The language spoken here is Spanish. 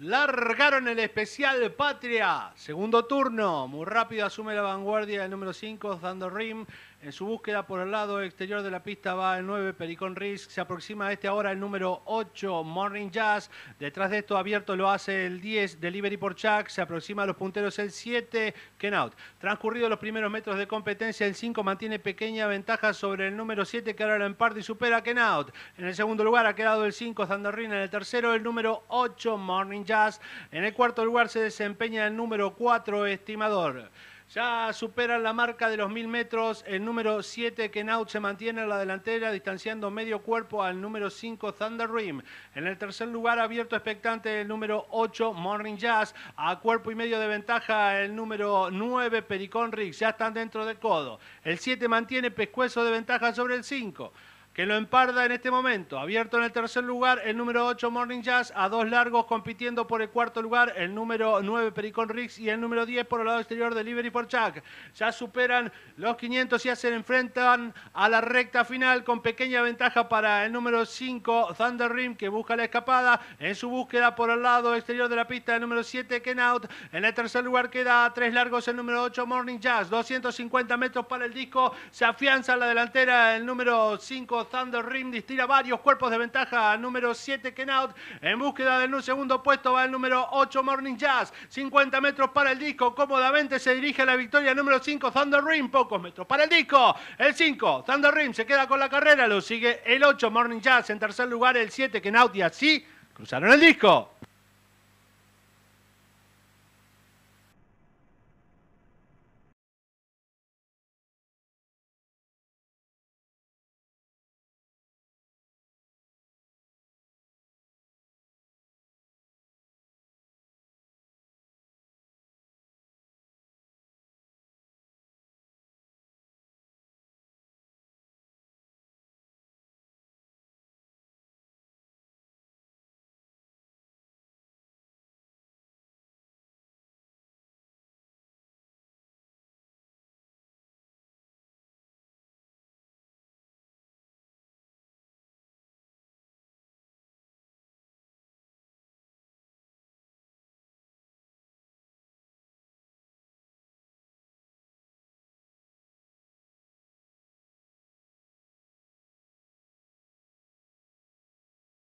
Largaron el especial Patria. Segundo turno. Muy rápido asume la vanguardia el número 5, dando rim. En su búsqueda por el lado exterior de la pista va el 9 Pericón Risk, se aproxima a este ahora el número 8 Morning Jazz, detrás de esto abierto lo hace el 10 Delivery por Chuck, se aproxima a los punteros el 7 Kenout. Transcurridos los primeros metros de competencia, el 5 mantiene pequeña ventaja sobre el número 7 que ahora lo emparte y supera a Out. En el segundo lugar ha quedado el 5 Zanderrina. en el tercero el número 8 Morning Jazz, en el cuarto lugar se desempeña el número 4 Estimador. Ya superan la marca de los mil metros el número 7 Kenaut se mantiene en la delantera distanciando medio cuerpo al número 5 Thunder Rim. En el tercer lugar abierto expectante el número 8 Morning Jazz. A cuerpo y medio de ventaja el número 9 Pericón Riggs. Ya están dentro del codo. El 7 mantiene pescuezo de ventaja sobre el 5 que lo emparda en este momento. Abierto en el tercer lugar el número 8 Morning Jazz, a dos largos compitiendo por el cuarto lugar el número 9 Pericón Riggs y el número 10 por el lado exterior Delivery for Chuck. Ya superan los 500 y ya se enfrentan a la recta final con pequeña ventaja para el número 5 Thunder Rim que busca la escapada en su búsqueda por el lado exterior de la pista el número 7 Ken Out. En el tercer lugar queda a tres largos el número 8 Morning Jazz, 250 metros para el disco, se afianza la delantera el número 5 Thunder Rim distira varios cuerpos de ventaja. Número 7, Kenaut. En búsqueda del segundo puesto va el número 8, Morning Jazz. 50 metros para el disco. Cómodamente se dirige a la victoria. Número 5, Thunder Rim. Pocos metros para el disco. El 5, Thunder Rim se queda con la carrera. Lo sigue el 8, Morning Jazz. En tercer lugar, el 7, Kenaut. Y así cruzaron el disco.